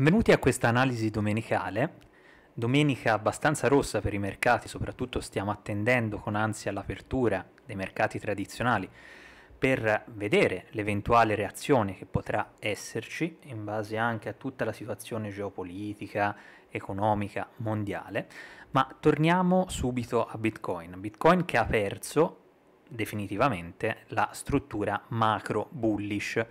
Benvenuti a questa analisi domenicale, domenica abbastanza rossa per i mercati, soprattutto stiamo attendendo con ansia l'apertura dei mercati tradizionali per vedere l'eventuale reazione che potrà esserci in base anche a tutta la situazione geopolitica, economica, mondiale, ma torniamo subito a Bitcoin, Bitcoin che ha perso definitivamente la struttura macro bullish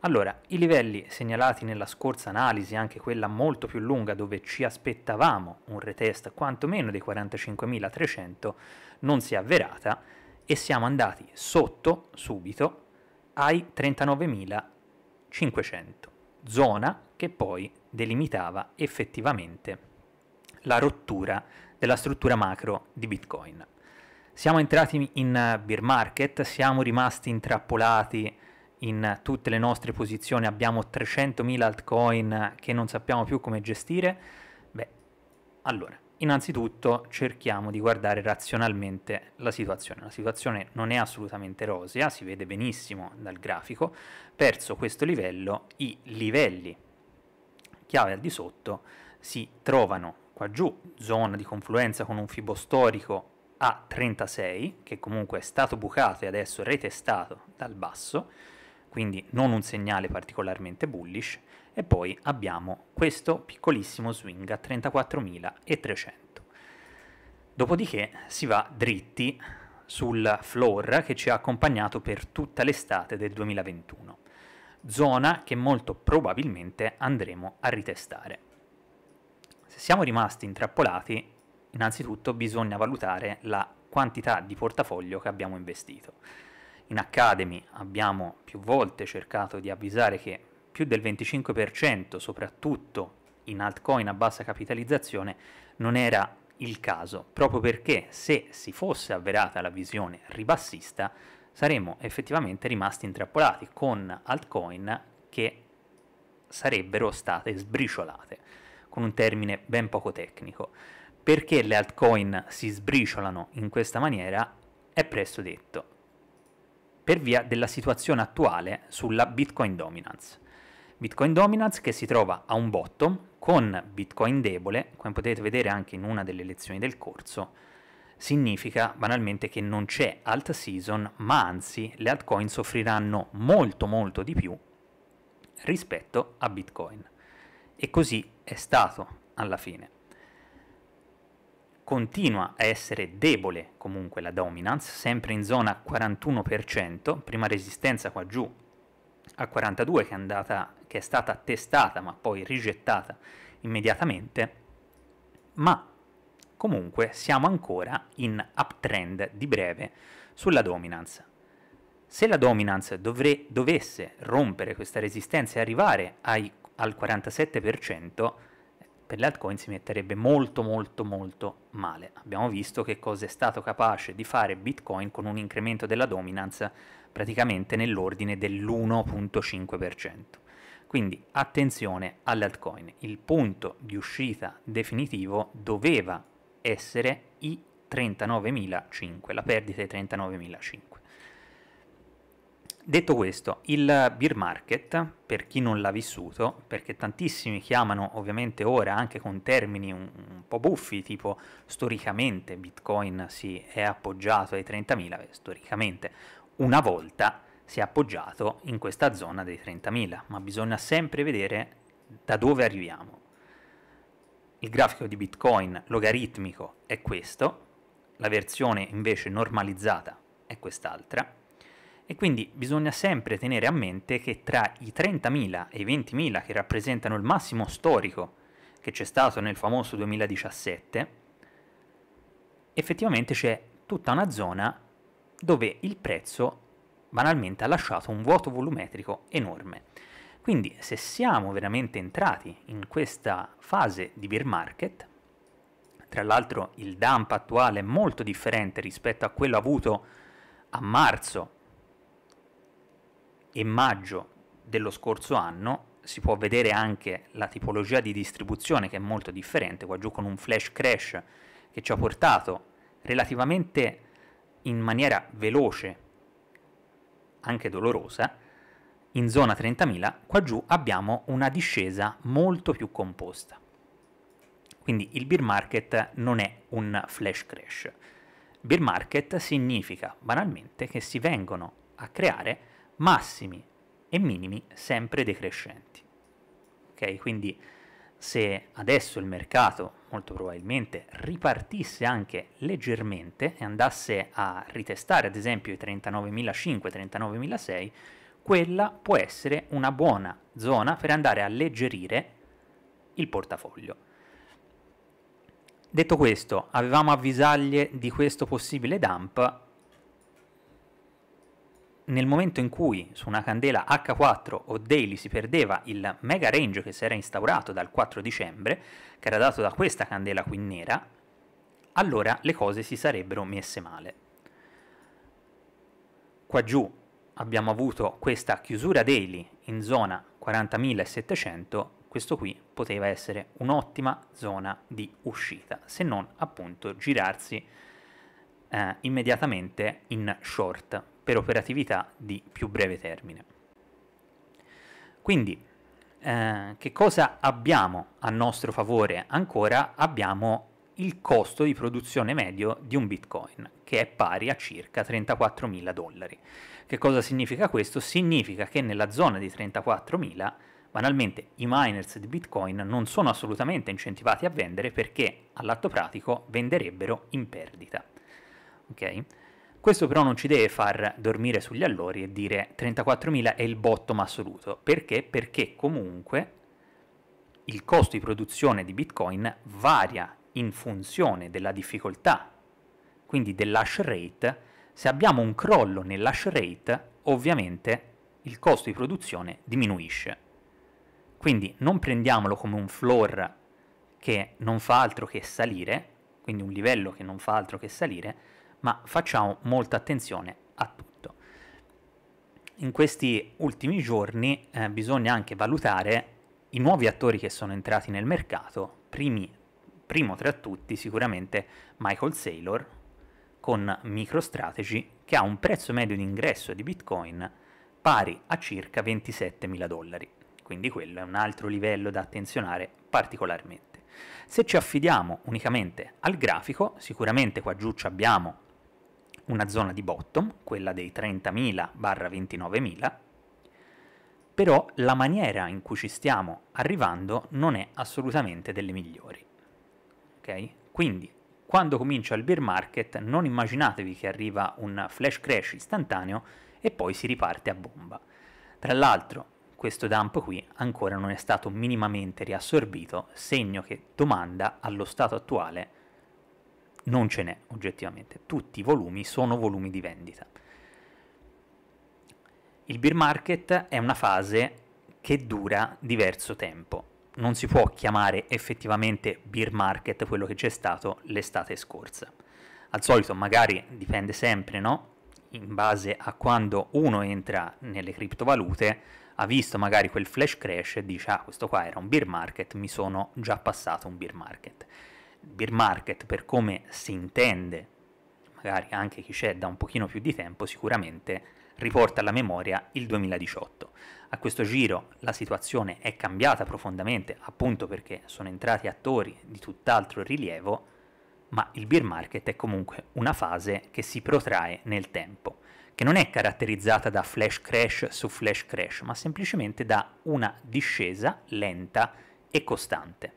allora, i livelli segnalati nella scorsa analisi, anche quella molto più lunga dove ci aspettavamo un retest quantomeno dei 45.300, non si è avverata e siamo andati sotto subito ai 39.500, zona che poi delimitava effettivamente la rottura della struttura macro di Bitcoin. Siamo entrati in bear market, siamo rimasti intrappolati in tutte le nostre posizioni abbiamo 300.000 altcoin che non sappiamo più come gestire? Beh, allora, innanzitutto cerchiamo di guardare razionalmente la situazione. La situazione non è assolutamente rosea, si vede benissimo dal grafico. Perso questo livello, i livelli chiave al di sotto si trovano qua giù, zona di confluenza con un fibo storico a 36, che comunque è stato bucato e adesso retestato dal basso, quindi non un segnale particolarmente bullish, e poi abbiamo questo piccolissimo swing a 34.300. Dopodiché si va dritti sul floor che ci ha accompagnato per tutta l'estate del 2021, zona che molto probabilmente andremo a ritestare. Se siamo rimasti intrappolati, innanzitutto bisogna valutare la quantità di portafoglio che abbiamo investito in Academy abbiamo più volte cercato di avvisare che più del 25%, soprattutto in altcoin a bassa capitalizzazione, non era il caso, proprio perché se si fosse avverata la visione ribassista saremmo effettivamente rimasti intrappolati con altcoin che sarebbero state sbriciolate, con un termine ben poco tecnico. Perché le altcoin si sbriciolano in questa maniera è presto detto, per via della situazione attuale sulla Bitcoin Dominance. Bitcoin Dominance che si trova a un bottom con Bitcoin debole, come potete vedere anche in una delle lezioni del corso, significa banalmente che non c'è alt season, ma anzi le altcoin soffriranno molto molto di più rispetto a Bitcoin. E così è stato alla fine continua a essere debole comunque la dominance, sempre in zona 41%, prima resistenza qua giù a 42 che è, andata, che è stata testata ma poi rigettata immediatamente, ma comunque siamo ancora in uptrend di breve sulla dominance. Se la dominance dovre, dovesse rompere questa resistenza e arrivare ai, al 47%, per le altcoin si metterebbe molto molto molto male. Abbiamo visto che cosa è stato capace di fare Bitcoin con un incremento della dominance praticamente nell'ordine dell'1.5%. Quindi attenzione alle altcoin, il punto di uscita definitivo doveva essere i 39.005, la perdita dei 39.005. Detto questo, il beer market, per chi non l'ha vissuto, perché tantissimi chiamano ovviamente ora anche con termini un, un po' buffi, tipo storicamente Bitcoin si è appoggiato ai 30.000, storicamente una volta si è appoggiato in questa zona dei 30.000, ma bisogna sempre vedere da dove arriviamo. Il grafico di Bitcoin logaritmico è questo, la versione invece normalizzata è quest'altra e quindi bisogna sempre tenere a mente che tra i 30.000 e i 20.000 che rappresentano il massimo storico che c'è stato nel famoso 2017, effettivamente c'è tutta una zona dove il prezzo banalmente ha lasciato un vuoto volumetrico enorme. Quindi se siamo veramente entrati in questa fase di bear market, tra l'altro il dump attuale è molto differente rispetto a quello avuto a marzo e maggio dello scorso anno si può vedere anche la tipologia di distribuzione che è molto differente, qua giù con un flash crash che ci ha portato relativamente in maniera veloce, anche dolorosa, in zona 30.000, qua giù abbiamo una discesa molto più composta. Quindi il bear market non è un flash crash. Bear market significa banalmente che si vengono a creare massimi e minimi sempre decrescenti. Ok, Quindi se adesso il mercato molto probabilmente ripartisse anche leggermente e andasse a ritestare ad esempio i 39.500-39.600, quella può essere una buona zona per andare a alleggerire il portafoglio. Detto questo, avevamo avvisaglie di questo possibile dump, nel momento in cui su una candela H4 o daily si perdeva il mega range che si era instaurato dal 4 dicembre, che era dato da questa candela qui nera, allora le cose si sarebbero messe male. Qua giù abbiamo avuto questa chiusura daily in zona 40.700, questo qui poteva essere un'ottima zona di uscita, se non appunto girarsi eh, immediatamente in short per operatività di più breve termine. Quindi, eh, che cosa abbiamo a nostro favore ancora? Abbiamo il costo di produzione medio di un bitcoin, che è pari a circa 34.000 dollari. Che cosa significa questo? Significa che nella zona di 34.000, banalmente, i miners di bitcoin non sono assolutamente incentivati a vendere perché all'atto pratico venderebbero in perdita. Okay? Questo però non ci deve far dormire sugli allori e dire 34.000 è il bottom assoluto. Perché? Perché comunque il costo di produzione di Bitcoin varia in funzione della difficoltà, quindi dell'hash rate. Se abbiamo un crollo nell'hash rate, ovviamente il costo di produzione diminuisce. Quindi non prendiamolo come un floor che non fa altro che salire, quindi un livello che non fa altro che salire, ma facciamo molta attenzione a tutto. In questi ultimi giorni eh, bisogna anche valutare i nuovi attori che sono entrati nel mercato, primi, primo tra tutti sicuramente Michael Saylor con MicroStrategy che ha un prezzo medio di ingresso di Bitcoin pari a circa 27 mila dollari, quindi quello è un altro livello da attenzionare particolarmente. Se ci affidiamo unicamente al grafico, sicuramente qua giù abbiamo una zona di bottom, quella dei 30.000-29.000, però la maniera in cui ci stiamo arrivando non è assolutamente delle migliori. Okay? Quindi, quando comincia il bear market, non immaginatevi che arriva un flash crash istantaneo e poi si riparte a bomba. Tra l'altro, questo dump qui ancora non è stato minimamente riassorbito, segno che domanda allo stato attuale non ce n'è oggettivamente, tutti i volumi sono volumi di vendita. Il beer market è una fase che dura diverso tempo, non si può chiamare effettivamente beer market quello che c'è stato l'estate scorsa. Al solito magari dipende sempre, no? In base a quando uno entra nelle criptovalute, ha visto magari quel flash crash e dice ah questo qua era un beer market, mi sono già passato un beer market beer market per come si intende, magari anche chi c'è da un pochino più di tempo, sicuramente riporta alla memoria il 2018. A questo giro la situazione è cambiata profondamente, appunto perché sono entrati attori di tutt'altro rilievo, ma il beer market è comunque una fase che si protrae nel tempo, che non è caratterizzata da flash crash su flash crash, ma semplicemente da una discesa lenta e costante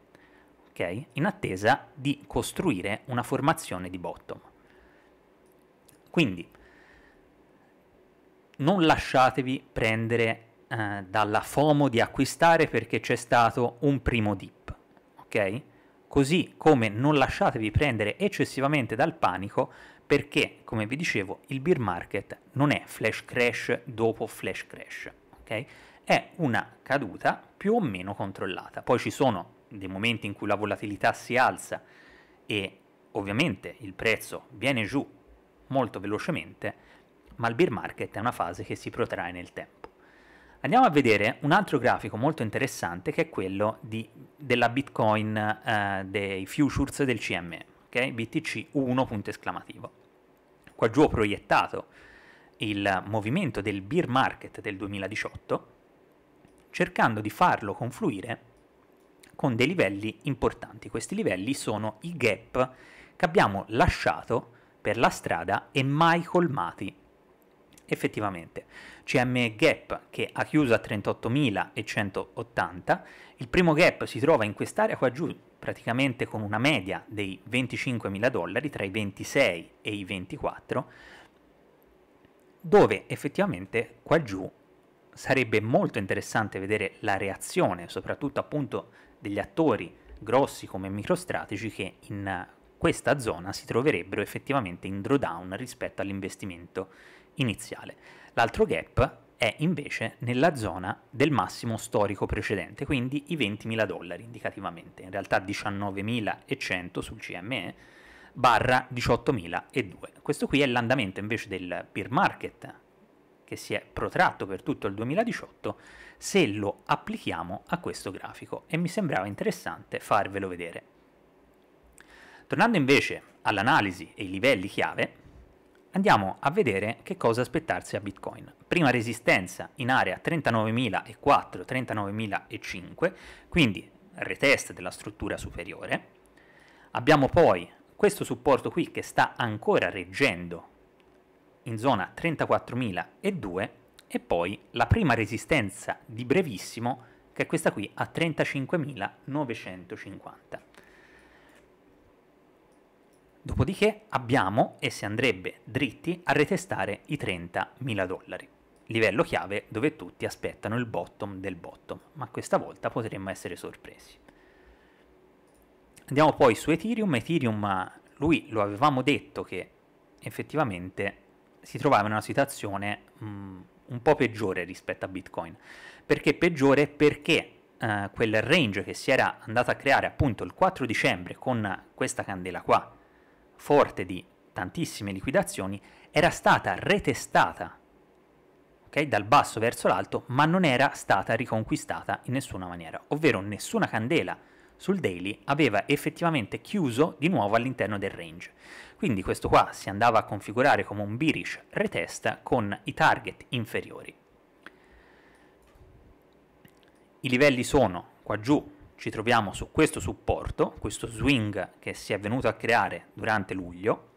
ok? In attesa di costruire una formazione di bottom. Quindi non lasciatevi prendere eh, dalla FOMO di acquistare perché c'è stato un primo dip, ok? Così come non lasciatevi prendere eccessivamente dal panico perché, come vi dicevo, il bear market non è flash crash dopo flash crash, ok? È una caduta più o meno controllata. Poi ci sono dei momenti in cui la volatilità si alza e ovviamente il prezzo viene giù molto velocemente, ma il bear market è una fase che si protrae nel tempo. Andiamo a vedere un altro grafico molto interessante che è quello di, della Bitcoin eh, dei futures del CME, okay? BTC 1 punto esclamativo. Qua giù ho proiettato il movimento del bear market del 2018 cercando di farlo confluire con dei livelli importanti. Questi livelli sono i gap che abbiamo lasciato per la strada e mai colmati. Effettivamente, CM Gap che ha chiuso a 38.180, il primo gap si trova in quest'area qua giù, praticamente con una media dei 25.000 dollari, tra i 26 e i 24, dove effettivamente qua giù sarebbe molto interessante vedere la reazione, soprattutto appunto degli attori grossi come MicroStrategy che in questa zona si troverebbero effettivamente in drawdown rispetto all'investimento iniziale. L'altro gap è invece nella zona del massimo storico precedente, quindi i 20.000 dollari indicativamente, in realtà 19.100 sul CME barra 18.002. Questo qui è l'andamento invece del peer market che si è protratto per tutto il 2018, se lo applichiamo a questo grafico e mi sembrava interessante farvelo vedere. Tornando invece all'analisi e ai livelli chiave, andiamo a vedere che cosa aspettarsi a Bitcoin. Prima resistenza in area 39.004-39.005, quindi retest della struttura superiore. Abbiamo poi questo supporto qui che sta ancora reggendo in zona 34.002 e poi la prima resistenza di brevissimo che è questa qui a 35.950. Dopodiché abbiamo e si andrebbe dritti a retestare i 30.000 dollari, livello chiave dove tutti aspettano il bottom del bottom, ma questa volta potremmo essere sorpresi. Andiamo poi su Ethereum, Ethereum lui lo avevamo detto che effettivamente si trovava in una situazione mh, mm, un po' peggiore rispetto a Bitcoin. Perché peggiore? Perché eh, quel range che si era andato a creare appunto il 4 dicembre con questa candela qua, forte di tantissime liquidazioni, era stata retestata okay, dal basso verso l'alto, ma non era stata riconquistata in nessuna maniera, ovvero nessuna candela sul daily aveva effettivamente chiuso di nuovo all'interno del range. Quindi questo qua si andava a configurare come un bearish retest con i target inferiori. I livelli sono qua giù, ci troviamo su questo supporto, questo swing che si è venuto a creare durante luglio.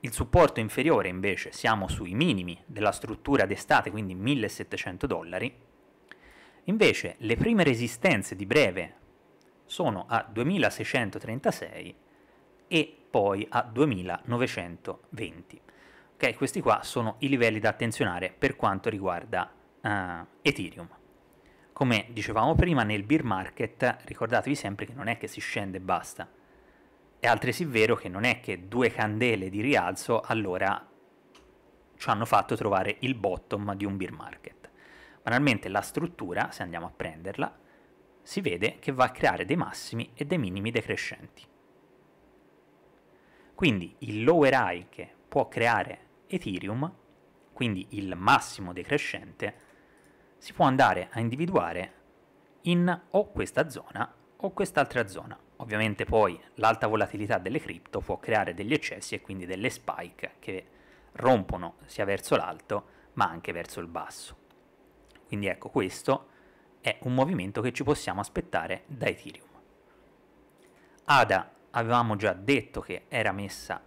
Il supporto inferiore invece siamo sui minimi della struttura d'estate, quindi 1700 dollari. Invece le prime resistenze di breve sono a 2636 e poi a 2920. Ok, questi qua sono i livelli da attenzionare per quanto riguarda uh, Ethereum. Come dicevamo prima, nel bear market ricordatevi sempre che non è che si scende e basta. È altresì vero che non è che due candele di rialzo allora ci hanno fatto trovare il bottom di un bear market. Banalmente la struttura, se andiamo a prenderla, si vede che va a creare dei massimi e dei minimi decrescenti. Quindi il lower high che può creare Ethereum, quindi il massimo decrescente, si può andare a individuare in o questa zona o quest'altra zona. Ovviamente poi l'alta volatilità delle cripto può creare degli eccessi e quindi delle spike che rompono sia verso l'alto ma anche verso il basso. Quindi ecco questo è un movimento che ci possiamo aspettare da Ethereum. ADA avevamo già detto che era messa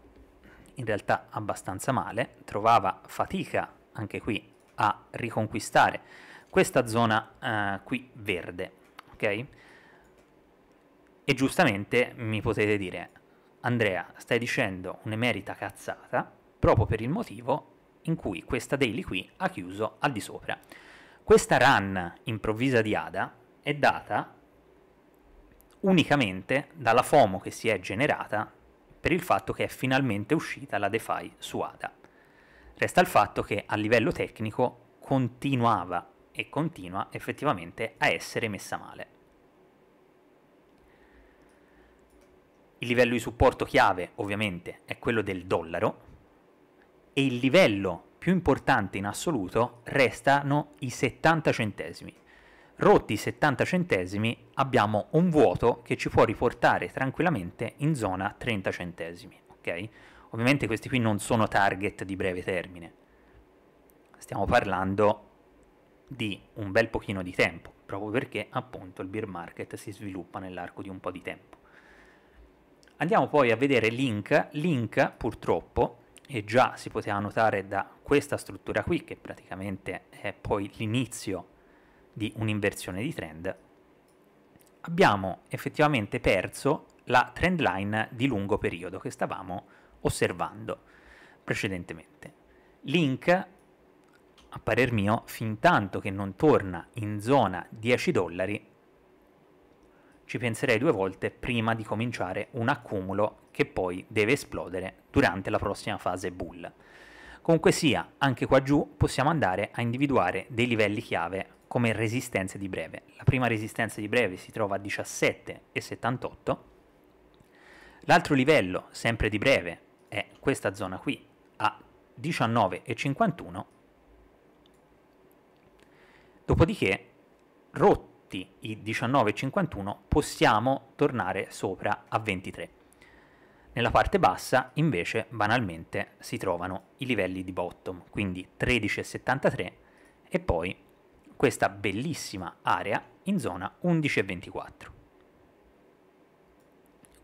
in realtà abbastanza male, trovava fatica anche qui a riconquistare questa zona eh, qui verde, ok? E giustamente mi potete dire, Andrea, stai dicendo un'emerita cazzata proprio per il motivo in cui questa daily qui ha chiuso al di sopra. Questa run improvvisa di Ada è data unicamente dalla FOMO che si è generata per il fatto che è finalmente uscita la DeFi su ADA. Resta il fatto che a livello tecnico continuava e continua effettivamente a essere messa male. Il livello di supporto chiave ovviamente è quello del dollaro e il livello più importante in assoluto restano i 70 centesimi rotti 70 centesimi abbiamo un vuoto che ci può riportare tranquillamente in zona 30 centesimi, ok? Ovviamente questi qui non sono target di breve termine, stiamo parlando di un bel pochino di tempo, proprio perché appunto il beer market si sviluppa nell'arco di un po' di tempo. Andiamo poi a vedere Link, Link purtroppo, e già si poteva notare da questa struttura qui, che praticamente è poi l'inizio di un'inversione di trend, abbiamo effettivamente perso la trend line di lungo periodo che stavamo osservando precedentemente. Link, a parer mio, fin tanto che non torna in zona 10 dollari, ci penserei due volte prima di cominciare un accumulo che poi deve esplodere durante la prossima fase bull. Comunque sia, anche qua giù possiamo andare a individuare dei livelli chiave come resistenze di breve. La prima resistenza di breve si trova a 17,78, l'altro livello, sempre di breve, è questa zona qui, a 19,51, dopodiché rotti i 19,51 possiamo tornare sopra a 23. Nella parte bassa invece banalmente si trovano i livelli di bottom, quindi 13,73 e poi questa bellissima area in zona 11 e 24.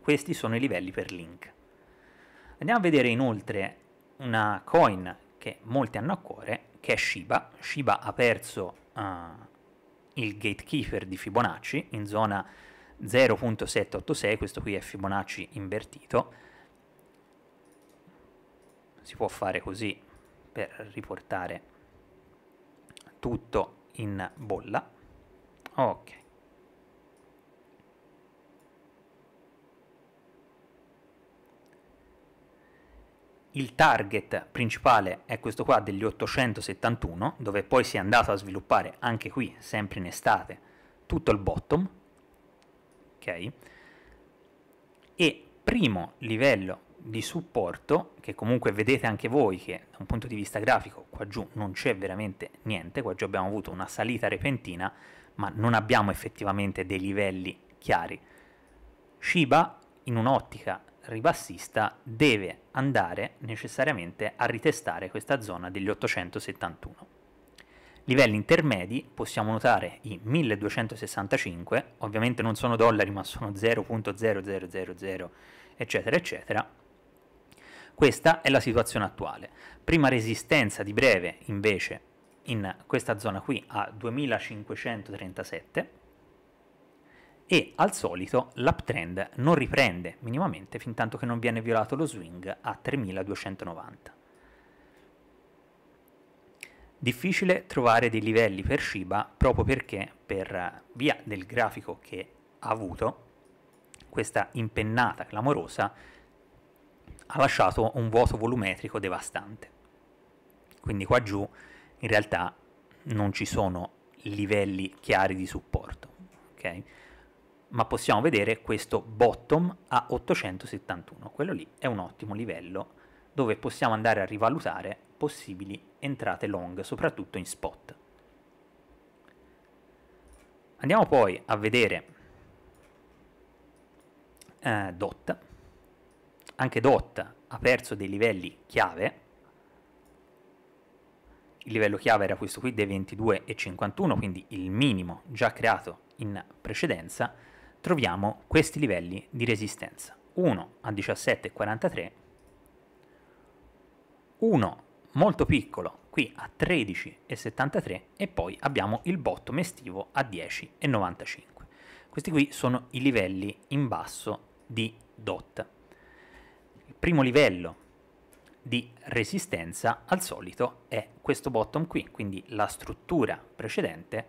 Questi sono i livelli per Link. Andiamo a vedere inoltre una coin che molti hanno a cuore, che è Shiba. Shiba ha perso uh, il gatekeeper di Fibonacci in zona 0.786, questo qui è Fibonacci invertito. Si può fare così per riportare tutto in bolla. Ok. Il target principale è questo qua degli 871, dove poi si è andato a sviluppare anche qui, sempre in estate, tutto il bottom. Ok. E primo livello di supporto che comunque vedete anche voi che da un punto di vista grafico qua giù non c'è veramente niente, qua giù abbiamo avuto una salita repentina ma non abbiamo effettivamente dei livelli chiari. Shiba in un'ottica ribassista deve andare necessariamente a ritestare questa zona degli 871. Livelli intermedi possiamo notare i 1265, ovviamente non sono dollari ma sono 0.0000 eccetera eccetera, questa è la situazione attuale. Prima resistenza di breve invece in questa zona qui a 2537 e al solito l'uptrend non riprende minimamente fin tanto che non viene violato lo swing a 3290. Difficile trovare dei livelli per Shiba proprio perché per via del grafico che ha avuto questa impennata clamorosa ha lasciato un vuoto volumetrico devastante. Quindi qua giù in realtà non ci sono livelli chiari di supporto, okay? ma possiamo vedere questo bottom a 871, quello lì è un ottimo livello dove possiamo andare a rivalutare possibili entrate long, soprattutto in spot. Andiamo poi a vedere eh, DOT, anche DOT ha perso dei livelli chiave, il livello chiave era questo qui dei 22,51, quindi il minimo già creato in precedenza, troviamo questi livelli di resistenza. 1 a 17,43, 1 molto piccolo qui a 13,73 e poi abbiamo il bottom estivo a 10,95. Questi qui sono i livelli in basso di DOT primo livello di resistenza al solito è questo bottom qui, quindi la struttura precedente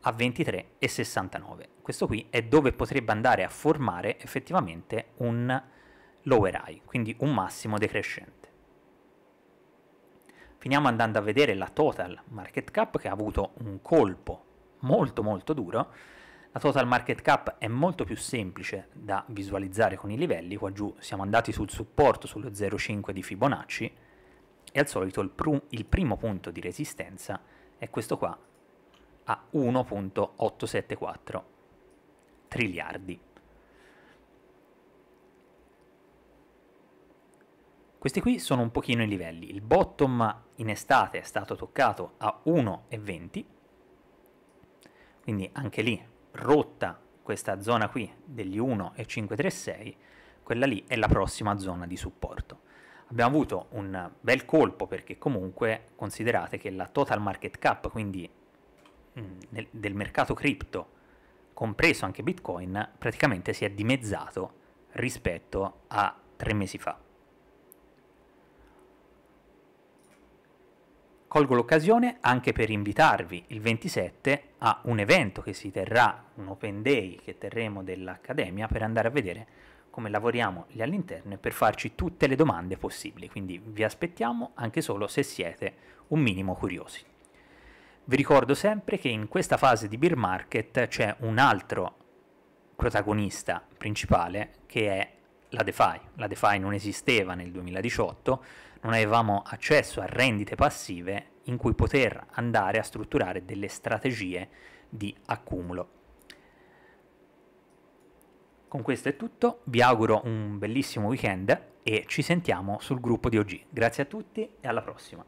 a 23,69. Questo qui è dove potrebbe andare a formare effettivamente un lower high, quindi un massimo decrescente. Finiamo andando a vedere la total market cap che ha avuto un colpo molto molto duro la total market cap è molto più semplice da visualizzare con i livelli, qua giù siamo andati sul supporto sullo 0,5 di Fibonacci e al solito il, pr il primo punto di resistenza è questo qua a 1.874 triliardi. Questi qui sono un pochino i livelli. Il bottom in estate è stato toccato a 1,20, quindi anche lì rotta questa zona qui degli 1 e 536, quella lì è la prossima zona di supporto. Abbiamo avuto un bel colpo perché comunque considerate che la total market cap, quindi mm, del mercato cripto, compreso anche Bitcoin, praticamente si è dimezzato rispetto a tre mesi fa. colgo l'occasione anche per invitarvi il 27 a un evento che si terrà, un open day che terremo dell'Accademia per andare a vedere come lavoriamo lì all'interno e per farci tutte le domande possibili, quindi vi aspettiamo anche solo se siete un minimo curiosi. Vi ricordo sempre che in questa fase di beer market c'è un altro protagonista principale che è la DeFi. La DeFi non esisteva nel 2018, non avevamo accesso a rendite passive in cui poter andare a strutturare delle strategie di accumulo. Con questo è tutto, vi auguro un bellissimo weekend e ci sentiamo sul gruppo di OG. Grazie a tutti e alla prossima.